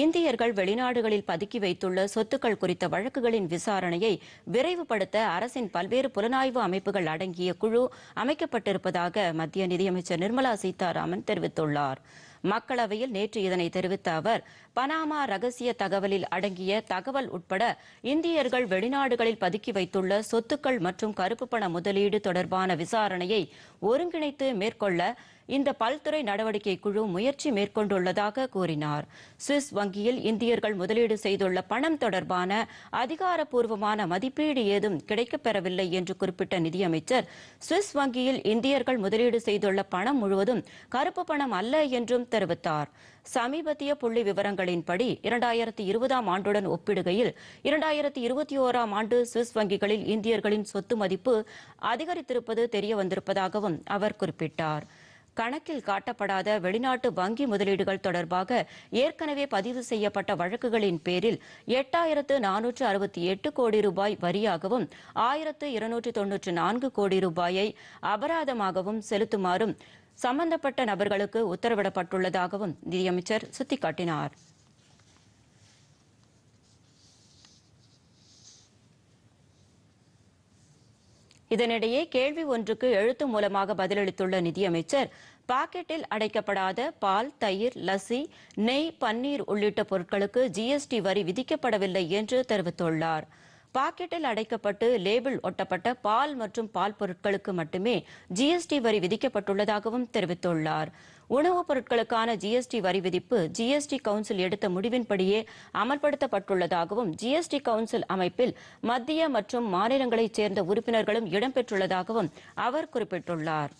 இந்தியர்கள் வெளிநாடுகளில் பதுக்கி வைத்துள்ள சொத்துக்கள் குறித்த வழக்குகளின் விசாரணையை விரைவுபடுத்த அரசின் பல்வேறு புலனாய்வு அமைப்புகள் அடங்கிய குழு அமைக்கப்பட்டிருப்பதாக மத்திய நிதியமைச்சர் நிர்மலா சீதாராமன் தெரிவித்துள்ளாா் மக்களவையில் நேற்று இதனை தெரிவித்த அவர் பனாமா ரகசிய தகவலில் அடங்கிய தகவல் உட்பட இந்தியர்கள் வெளிநாடுகளில் பதுக்கி வைத்துள்ள சொத்துக்கள் மற்றும் கருப்பு பண முதலீடு தொடர்பான விசாரணையை ஒருங்கிணைத்து மேற்கொள்ள இந்த பல்துறை நடவடிக்கை குழு முயற்சி மேற்கொண்டுள்ளதாக கூறினார் சுவிஸ் வங்கியில் இந்தியர்கள் முதலீடு செய்துள்ள பணம் தொடர்பான அதிகாரப்பூர்வமான மதிப்பீடு ஏதும் கிடைக்கப்பெறவில்லை என்று குறிப்பிட்ட நிதியமைச்சர் சுவிஸ் வங்கியில் இந்தியர்கள் முதலீடு செய்துள்ள பணம் முழுவதும் கருப்பு பணம் அல்ல என்றும் தெரிவித்தார் சமீபத்திய புள்ளி விவரங்களின்படி இரண்டாயிரத்தி இருபதாம் ஆண்டுடன் ஒப்பிடுகையில் இரண்டாயிரத்தி இருபத்தி ஓராம் ஆண்டு சுவிஸ் வங்கிகளில் இந்தியர்களின் சொத்து மதிப்பு அதிகரித்திருப்பது தெரிய வந்திருப்பதாகவும் அவர் குறிப்பிட்டார் கணக்கில் காட்டப்படாத வெளிநாட்டு வங்கி முதலீடுகள் தொடர்பாக ஏற்கனவே பதிவு செய்யப்பட்ட வழக்குகளின் பேரில் எட்டாயிரத்து நானூற்று அறுபத்தி எட்டு கோடி ரூபாய் வரியாகவும் ஆயிரத்து இருநூற்று தொன்னூற்று நான்கு கோடி ரூபாயை அபராதமாகவும் செலுத்துமாறும் சம்பந்தப்பட்ட நபர்களுக்கு உத்தரவிடப்பட்டுள்ளதாகவும் நிதியமைச்சர் சுட்டிக்காட்டினார் இதனிடையே கேள்வி ஒன்றுக்கு எழுத்து மூலமாக பதிலளித்துள்ள நிதியமைச்சர் பாக்கெட்டில் அடைக்கப்படாத பால் தயிர் லசி நெய் பன்னீர் உள்ளிட்ட பொருட்களுக்கு ஜிஎஸ்டி வரி விதிக்கப்படவில்லை என்று தெரிவித்துள்ளார் பாக்கெட்டில் அடைக்கப்பட்டு லேபிள் ஒட்டப்பட்ட பால் மற்றும் பால் பொருட்களுக்கு மட்டுமே ஜிஎஸ்டி வரி விதிக்கப்பட்டுள்ளதாகவும் தெரிவித்துள்ளார் உணவுப் பொருட்களுக்கான ஜிஎஸ்டி வரி விதிப்பு ஜிஎஸ்டி கவுன்சில் எடுத்த முடிவின்படியே அமல்படுத்தப்பட்டுள்ளதாகவும் ஜிஎஸ்டி கவுன்சில் அமைப்பில் மத்திய மற்றும் மாநிலங்களைச் சேர்ந்த உறுப்பினர்களும் இடம்பெற்றுள்ளதாகவும் அவர் குறிப்பிட்டுள்ளார்